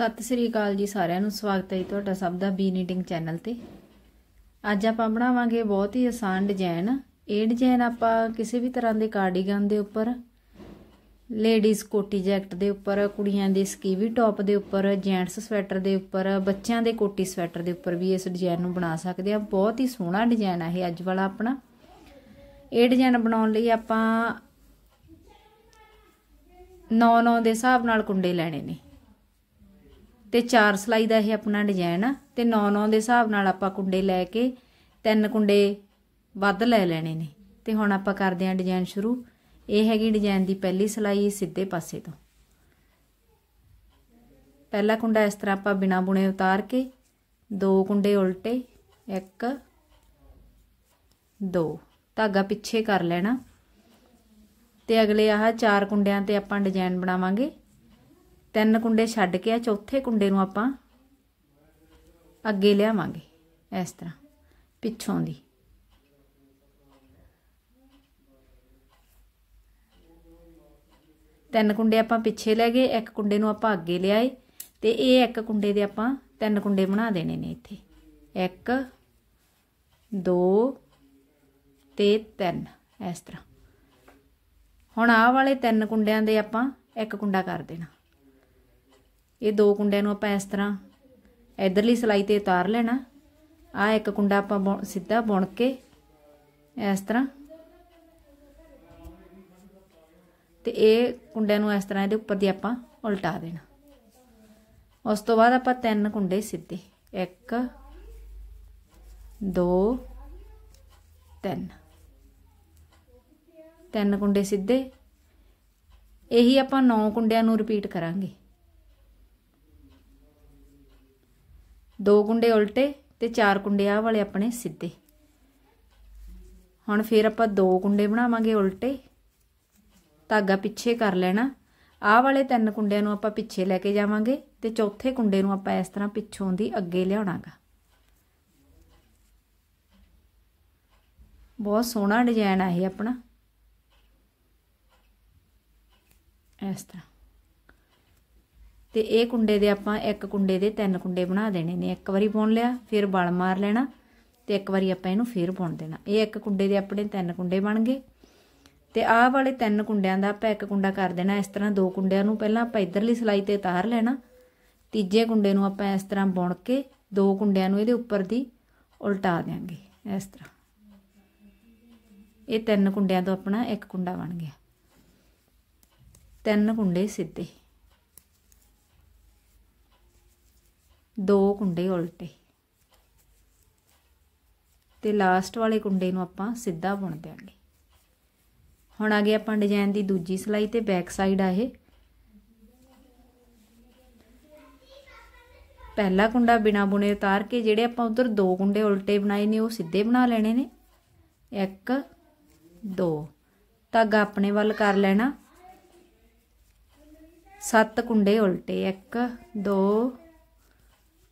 ਸਤਿ ਸ੍ਰੀ ਅਕਾਲ ਜੀ ਸਾਰਿਆਂ ਨੂੰ ਸਵਾਗਤ ਹੈ ਤੁਹਾਡਾ ਸਭ ਦਾ ਬੀ ਨੀਟਿੰਗ ਚੈਨਲ ਤੇ ਅੱਜ ਆਪਾਂ ਬਣਾਵਾਂਗੇ ਬਹੁਤ ਹੀ ਆਸਾਨ ਡਿਜ਼ਾਈਨ ਇਹ ਡਿਜ਼ਾਈਨ ਆਪਾਂ ਕਿਸੇ ਵੀ ਤਰ੍ਹਾਂ ਦੇ ਕਾਰਡੀਗਨ ਦੇ ਉੱਪਰ ਲੇਡੀਜ਼ ਕੋਟੀ ਜੈਕਟ ਦੇ ਉੱਪਰ ਕੁੜੀਆਂ ਦੇ ਸਕੀਵੀ ਟੌਪ ਦੇ ਉੱਪਰ ਜੈਂਟਸ ਸਵੈਟਰ ਦੇ ਉੱਪਰ ਬੱਚਿਆਂ ਦੇ ਕੋਟੀ ਸਵੈਟਰ ਦੇ ਉੱਪਰ ਵੀ ਇਸ ਡਿਜ਼ਾਈਨ ਨੂੰ ਬਣਾ ਸਕਦੇ ਆ ਬਹੁਤ ਹੀ ਸੋਹਣਾ ਡਿਜ਼ਾਈਨ ਆ ਇਹ ਅੱਜ ਵਾਲਾ ਆਪਣਾ ਇਹ ਡਿਜ਼ਾਈਨ ਬਣਾਉਣ ਲਈ ਆਪਾਂ 9-9 ਦੇ ਹਿਸਾਬ ਨਾਲ ਕੁੰਡੇ ਲੈਣੇ ਨੇ ਤੇ 4 ਸਲਾਈ ਦਾ ਇਹ ਆਪਣਾ ਡਿਜ਼ਾਈਨ ਆ ਤੇ 9-9 ਦੇ ਹਿਸਾਬ ਨਾਲ ਆਪਾਂ ਕੁੰਡੇ ਲੈ ਕੇ ਤਿੰਨ ਕੁੰਡੇ ਵੱਧ ਲੈ ਲੈਣੇ ਨੇ ਤੇ ਹੁਣ ਆਪਾਂ ਕਰਦੇ ਹਾਂ ਡਿਜ਼ਾਈਨ ਸ਼ੁਰੂ ਇਹ ਹੈਗੀ ਡਿਜ਼ਾਈਨ ਦੀ ਪਹਿਲੀ ਸਲਾਈ ਸਿੱਧੇ ਪਾਸੇ ਤੋਂ ਪਹਿਲਾ ਕੁੰਡਾ ਇਸ ਤਰ੍ਹਾਂ ਆਪਾਂ ਬਿਨਾ ਬੁਣੇ ਉਤਾਰ ਕੇ ਦੋ ਕੁੰਡੇ ਉਲਟੇ ਇੱਕ ਦੋ ਧਾਗਾ ਪਿੱਛੇ ਕਰ ਲੈਣਾ ਤੇ ਅਗਲੇ ਆਹ ਚਾਰ ਕੁੰਡਿਆਂ ਤੇ ਆਪਾਂ ਡਿਜ਼ਾਈਨ ਬਣਾਵਾਂਗੇ ਤਿੰਨ ਕੁੰਡੇ ਛੱਡ ਕੇ ਆ ਚੌਥੇ ਕੁੰਡੇ ਨੂੰ ਆਪਾਂ ਅੱਗੇ ਲਿਆਵਾਂਗੇ ਇਸ ਤਰ੍ਹਾਂ ਪਿੱਛੋਂ ਦੀ ਤਿੰਨ ਕੁੰਡੇ ਆਪਾਂ ਪਿੱਛੇ ਲੈ ਗਏ ਇੱਕ ਕੁੰਡੇ ਨੂੰ ਆਪਾਂ ਅੱਗੇ ਲਿਆਏ ਤੇ ਇਹ ਇੱਕ ਕੁੰਡੇ ਦੇ ਆਪਾਂ ਤਿੰਨ ਕੁੰਡੇ ਬਣਾ ਦੇਣੇ ਨੇ ਇੱਥੇ 1 2 ਤੇ 3 ਇਸ ਤਰ੍ਹਾਂ ਹੁਣ ਆਹ ਵਾਲੇ ਤਿੰਨ ਕੁੰਡਿਆਂ ਦੇ ਆਪਾਂ ਇੱਕ ਕੁੰਡਾ ਕਰ ਦੇਣਾ ਇਹ ਦੋ ਕੁੰਡਿਆਂ ਨੂੰ ਆਪਾਂ ਇਸ ਤਰ੍ਹਾਂ ਇਧਰਲੀ ਸਲਾਈ ਤੇ ਉਤਾਰ ਲੈਣਾ ਆ ਇੱਕ ਕੁੰਡਾ ਆਪਾਂ ਸਿੱਧਾ ਬੁਣ ਕੇ ਇਸ ਤਰ੍ਹਾਂ ਤੇ ਇਹ ਕੁੰਡਿਆਂ ਨੂੰ ਇਸ ਤਰ੍ਹਾਂ ਇਹਦੇ ਉੱਪਰ ਦੀ ਆਪਾਂ ਉਲਟਾ ਦੇਣਾ ਉਸ ਤੋਂ ਬਾਅਦ ਆਪਾਂ ਤਿੰਨ ਕੁੰਡੇ ਸਿੱਧੇ 1 2 ਤਿੰਨ ਤਿੰਨ ਕੁੰਡੇ ਸਿੱਧੇ ਇਹੀ ਆਪਾਂ 9 ਕੁੰਡਿਆਂ ਨੂੰ ਰਿਪੀਟ ਕਰਾਂਗੇ ਦੋ ਕੁੰਡੇ ਉਲਟੇ ਤੇ ਚਾਰ ਕੁੰਡੇ ਆਹ ਵਾਲੇ ਆਪਣੇ ਸਿੱਧੇ ਹੁਣ ਫਿਰ ਆਪਾਂ ਦੋ ਕੁੰਡੇ ਬਣਾਵਾਂਗੇ ਉਲਟੇ ਧਾਗਾ ਪਿੱਛੇ ਕਰ ਲੈਣਾ ਆਹ ਵਾਲੇ ਤਿੰਨ ਕੁੰਡਿਆਂ ਨੂੰ ਆਪਾਂ ਪਿੱਛੇ ਲੈ ਕੇ ਜਾਵਾਂਗੇ ਤੇ ਚੌਥੇ ਕੁੰਡੇ ਨੂੰ ਆਪਾਂ ਇਸ ਤਰ੍ਹਾਂ ਪਿੱਛੋਂ ਦੀ ਅੱਗੇ ਲਿਆਉਣਾਗਾ ਬਹੁਤ ਸੋਹਣਾ ਡਿਜ਼ਾਈਨ ਆ ਇਹ ਆਪਣਾ ਇਸ ਤਰ੍ਹਾਂ ਤੇ ਇਹ ਕੁੰਡੇ ਦੇ ਆਪਾਂ ਇੱਕ ਕੁੰਡੇ ਦੇ ਤਿੰਨ ਕੁੰਡੇ ਬਣਾ ਦੇਣੇ ਨੇ ਇੱਕ ਵਾਰੀ ਬੁਣ ਲਿਆ ਫਿਰ ਬਲ ਮਾਰ ਲੈਣਾ ਤੇ ਇੱਕ ਵਾਰੀ ਆਪਾਂ ਇਹਨੂੰ ਫੇਰ ਬੁਣ ਦੇਣਾ ਇਹ ਇੱਕ ਕੁੰਡੇ ਦੇ ਆਪਣੇ ਤਿੰਨ ਕੁੰਡੇ ਬਣ ਗਏ ਤੇ ਆਹ ਵਾਲੇ ਤਿੰਨ ਕੁੰਡਿਆਂ ਦਾ ਆਪਾਂ ਇੱਕ ਕੁੰਡਾ ਕਰ ਦੇਣਾ ਇਸ ਤਰ੍ਹਾਂ ਦੋ ਕੁੰਡਿਆਂ ਨੂੰ ਪਹਿਲਾਂ ਆਪਾਂ ਇਧਰਲੀ ਸਲਾਈ ਤੇ ਉਤਾਰ ਲੈਣਾ ਤੀਜੇ ਕੁੰਡੇ ਨੂੰ ਆਪਾਂ ਇਸ ਤਰ੍ਹਾਂ ਬੁਣ ਕੇ ਦੋ ਕੁੰਡਿਆਂ ਨੂੰ ਇਹਦੇ ਉੱਪਰ ਦੀ ਉਲਟਾ ਦੇਾਂਗੇ ਇਸ ਤਰ੍ਹਾਂ ਇਹ ਤਿੰਨ ਕੁੰਡਿਆਂ ਤੋਂ ਆਪਣਾ ਇੱਕ ਕੁੰਡਾ ਬਣ ਗਿਆ ਤਿੰਨ ਕੁੰਡੇ ਸਿੱਧੇ ਦੋ ਕੁੰਡੇ ਉਲਟੇ ਤੇ ਲਾਸਟ ਵਾਲੇ ਕੁੰਡੇ ਨੂੰ ਆਪਾਂ ਸਿੱਧਾ ਬੁਣ ਦਿਆਂਗੇ ਹੁਣ ਆ ਗਏ ਆਪਾਂ ਡਿਜ਼ਾਈਨ ਦੀ ਦੂਜੀ ਸਲਾਈ ਤੇ ਬੈਕ ਸਾਈਡ ਆ ਇਹ ਪਹਿਲਾ ਕੁੰਡਾ ਬਿਨਾ ਬੁਣੇ ਉਤਾਰ ਕੇ ਜਿਹੜੇ ਆਪਾਂ ਉਧਰ ਦੋ ਕੁੰਡੇ ਉਲਟੇ ਬਣਾਏ ਨੇ ਉਹ ਸਿੱਧੇ ਬਣਾ ਲੈਣੇ ਨੇ ਇੱਕ ਦੋ ਧਾਗਾ ਆਪਣੇ ਵੱਲ ਕਰ ਲੈਣਾ ਸੱਤ ਕੁੰਡੇ ਉਲਟੇ 1 2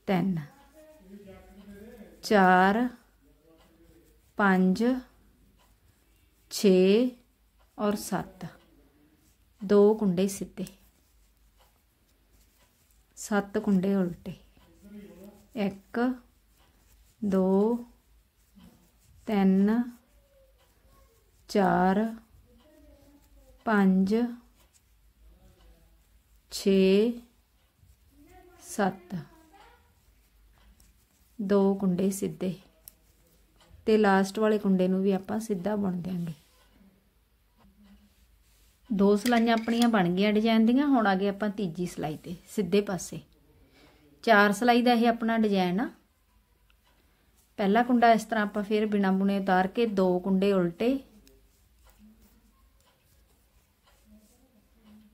ਤਿੰਨ ਚਾਰ ਪੰਜ 6 ਔਰ 7 ਦੋ ਕੁੰਡੇ ਸਿੱਧੇ ਸੱਤ ਕੁੰਡੇ ਉਲਟੇ 1 2 3 4 5 6 7 ਦੋ ਕੁੰਡੇ ਸਿੱਧੇ ਤੇ ਲਾਸਟ ਵਾਲੇ ਕੁੰਡੇ ਨੂੰ ਵੀ ਆਪਾਂ ਸਿੱਧਾ ਬੁਣ ਦਿਆਂਗੇ ਦੋ ਸਲਾਈਆਂ ਆਪਣੀਆਂ ਬਣ ਗਈਆਂ ਡਿਜ਼ਾਈਨ ਦੀਆਂ ਹੁਣ ਆ ਗਏ ਆਪਾਂ ਤੀਜੀ ਸਲਾਈ ਤੇ ਸਿੱਧੇ ਪਾਸੇ ਚਾਰ ਸਲਾਈ ਦਾ ਇਹ ਆਪਣਾ ਡਿਜ਼ਾਈਨ ਆ ਪਹਿਲਾ ਕੁੰਡਾ ਇਸ ਤਰ੍ਹਾਂ ਆਪਾਂ ਫਿਰ ਬਿਨਾ ਬੁਣੇ ਉਤਾਰ ਕੇ ਦੋ ਕੁੰਡੇ ਉਲਟੇ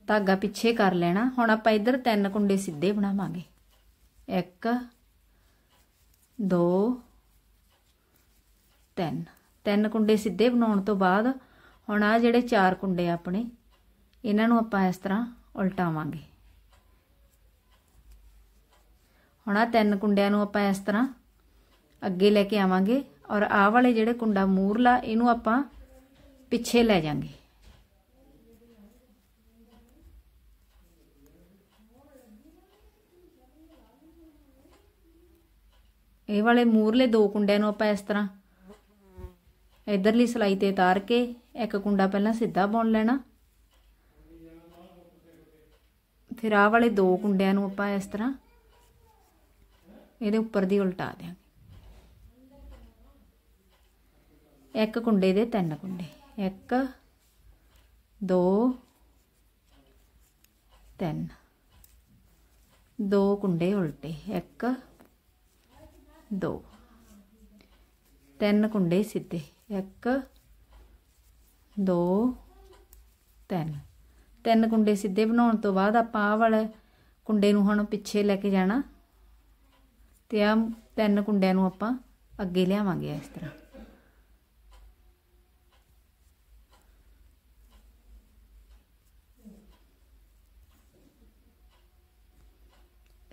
ਧਾਗਾ ਪਿੱਛੇ ਕਰ ਲੈਣਾ ਹੁਣ ਆਪਾਂ ਇੱਧਰ ਤਿੰਨ ਕੁੰਡੇ ਸਿੱਧੇ ਬਣਾਵਾਂਗੇ 1 2 3 ਤਿੰਨ ਕੁੰਡੇ ਸਿੱਧੇ ਬਣਾਉਣ ਤੋਂ ਬਾਅਦ ਹੁਣ ਆ ਜਿਹੜੇ ਚਾਰ ਕੁੰਡੇ ਆਪਣੇ ਇਹਨਾਂ ਨੂੰ ਆਪਾਂ ਇਸ ਤਰ੍ਹਾਂ ਉਲਟਾਵਾਂਗੇ ਹੁਣ ਆ ਤਿੰਨ ਕੁੰਡਿਆਂ ਨੂੰ ਆਪਾਂ ਇਸ ਤਰ੍ਹਾਂ ਅੱਗੇ ਲੈ ਕੇ ਆਵਾਂਗੇ ਔਰ ਆ ਵਾਲੇ ਜਿਹੜੇ ਕੁੰਡਾ ਮੂਰਲਾ ਇਹਨੂੰ ਆਪਾਂ ਪਿੱਛੇ ਲੈ ਜਾਾਂਗੇ ਇਹ ਵਾਲੇ ਮੂਰਲੇ ਦੋ ਕੁੰਡਿਆਂ ਨੂੰ ਆਪਾਂ ਇਸ ਤਰ੍ਹਾਂ ਇਧਰਲੀ ਸਲਾਈ ਤੇ ਉਤਾਰ ਕੇ ਇੱਕ ਕੁੰਡਾ ਪਹਿਲਾਂ ਸਿੱਧਾ ਬੁਣ ਲੈਣਾ ਫਿਰ ਆਹ ਵਾਲੇ ਦੋ ਕੁੰਡਿਆਂ ਨੂੰ ਆਪਾਂ ਇਸ ਤਰ੍ਹਾਂ ਇਹਦੇ ਉੱਪਰ ਦੀ ਉਲਟਾ ਦੇਾਂਗੇ ਇੱਕ ਕੁੰਡੇ ਦੇ ਤਿੰਨ ਕੁੰਡੇ 1 2 3 ਦੋ ਕੁੰਡੇ ਉਲਟੇ 1 ਦੋ ਤਿੰਨ ਕੁੰਡੇ ਸਿੱਧੇ 1 ਦੋ ਤਿੰਨ ਤਿੰਨ ਕੁੰਡੇ ਸਿੱਧੇ ਬਣਾਉਣ ਤੋਂ ਬਾਅਦ ਆਪਾਂ ਆਹ ਵਾਲੇ ਕੁੰਡੇ ਨੂੰ ਹੁਣ ਪਿੱਛੇ ਲੈ ਕੇ ਜਾਣਾ ਤੇ ਆ ਤਿੰਨ ਕੁੰਡਿਆਂ ਨੂੰ ਆਪਾਂ ਅੱਗੇ ਲਿਆਵਾਂਗੇ ਇਸ ਤਰ੍ਹਾਂ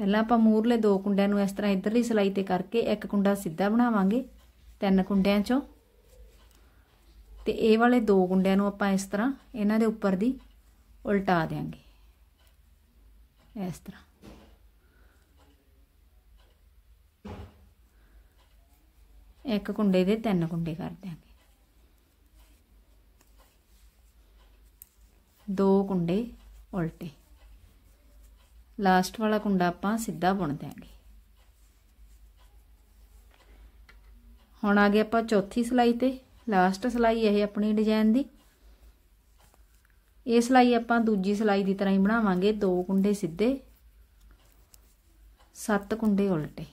ਪਹਿਲਾਂ ਆਪਾਂ ਮੂਰਲੇ ਦੋ ਕੁੰਡਿਆਂ ਨੂੰ ਇਸ ਤਰ੍ਹਾਂ ਇਧਰਲੀ ਸਲਾਈ ਤੇ ਕਰਕੇ ਇੱਕ ਕੁੰਡਾ ਸਿੱਧਾ ਬਣਾਵਾਂਗੇ ਤਿੰਨ ਕੁੰਡਿਆਂ ਚੋਂ ਤੇ ਇਹ ਵਾਲੇ ਦੋ ਕੁੰਡਿਆਂ ਨੂੰ ਆਪਾਂ ਇਸ ਤਰ੍ਹਾਂ ਇਹਨਾਂ ਦੇ ਉੱਪਰ ਦੀ ਉਲਟਾ ਦੇਾਂਗੇ ਇਸ ਤਰ੍ਹਾਂ ਇੱਕ ਕੁੰਡੇ ਦੇ ਤਿੰਨ ਕੁੰਡੇ ਕਰ ਦਿਆਂਗੇ ਦੋ ਕੁੰਡੇ ਉਲਟੇ ਲਾਸਟ ਵਾਲਾ ਕੁੰਡਾ ਆਪਾਂ ਸਿੱਧਾ ਬੁਣ ਦਿਆਂਗੇ ਹੁਣ ਆ ਗਏ ਆਪਾਂ ਚੌਥੀ ਸਲਾਈ ਤੇ ਲਾਸਟ ਸਲਾਈ ਇਹ ਆਪਣੀ ਡਿਜ਼ਾਈਨ ਦੀ ਇਹ ਸਲਾਈ ਆਪਾਂ ਦੂਜੀ ਸਲਾਈ ਦੀ ਤਰ੍ਹਾਂ ਹੀ ਬਣਾਵਾਂਗੇ ਦੋ ਕੁੰਡੇ ਸਿੱਧੇ ਸੱਤ ਕੁੰਡੇ ਉਲਟੇ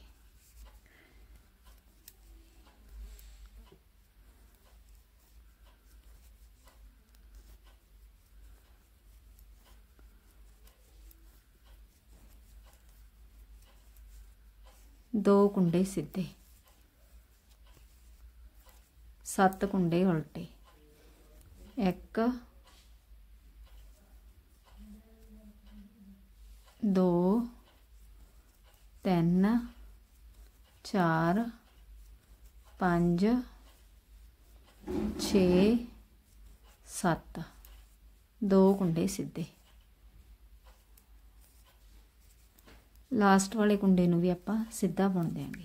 ਦੋ ਕੁੰਡੇ ਸਿੱਧੇ ਸੱਤ ਕੁੰਡੇ ਉਲਟੇ ਇੱਕ ਦੋ ਤਿੰਨ ਚਾਰ ਪੰਜ 6 7 ਦੋ ਕੁੰਡੇ ਸਿੱਧੇ ਲਾਸਟ ਵਾਲੇ ਕੁੰਡੇ ਨੂੰ ਵੀ ਆਪਾਂ ਸਿੱਧਾ ਬੁਣ ਦੇਾਂਗੇ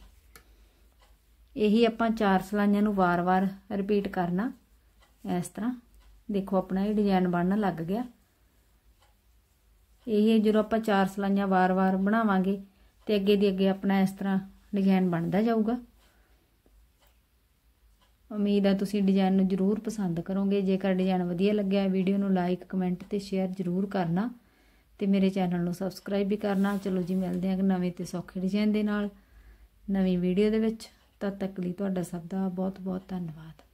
ਇਹੀ ਆਪਾਂ ਚਾਰ ਸਲਾਈਆਂ ਨੂੰ ਵਾਰ-ਵਾਰ ਰਿਪੀਟ ਕਰਨਾ ਇਸ ਤਰ੍ਹਾਂ ਦੇਖੋ ਆਪਣਾ ਇਹ ਡਿਜ਼ਾਈਨ ਬਣਨ ਲੱਗ ਗਿਆ ਇਹ ਜਦੋਂ ਆਪਾਂ ਚਾਰ ਸਲਾਈਆਂ ਵਾਰ-ਵਾਰ ਬਣਾਵਾਂਗੇ ਤੇ ਅੱਗੇ ਦੀ ਅੱਗੇ ਆਪਣਾ ਇਸ ਤਰ੍ਹਾਂ ਡਿਜ਼ਾਈਨ ਬਣਦਾ ਜਾਊਗਾ ਉਮੀਦ ਹੈ ਤੁਸੀਂ ਡਿਜ਼ਾਈਨ ਨੂੰ ਜ਼ਰੂਰ ਪਸੰਦ ਕਰੋਗੇ ਜੇਕਰ ਡਿਜ਼ਾਈਨ ਵਧੀਆ ਲੱਗਿਆ ਵੀਡੀਓ ਨੂੰ ਲਾਈਕ ਕਮੈਂਟ ਤੇ ਸ਼ੇਅਰ ਜ਼ਰੂਰ ਕਰਨਾ ਤੇ ਮੇਰੇ ਚੈਨਲ ਨੂੰ ਸਬਸਕ੍ਰਾਈਬ ਵੀ ਕਰਨਾ ਚਲੋ ਜੀ ਮਿਲਦੇ ਹਾਂ ਨਵੇਂ ਤੇ ਸੌਖੇ ਡਿਜ਼ਾਈਨ ਦੇ ਨਾਲ ਨਵੀਂ ਵੀਡੀਓ ਦੇ ਵਿੱਚ ਤਦ ਤੱਕ ਲਈ ਤੁਹਾਡਾ ਸਭ ਦਾ ਬਹੁਤ ਬਹੁਤ ਧੰਨਵਾਦ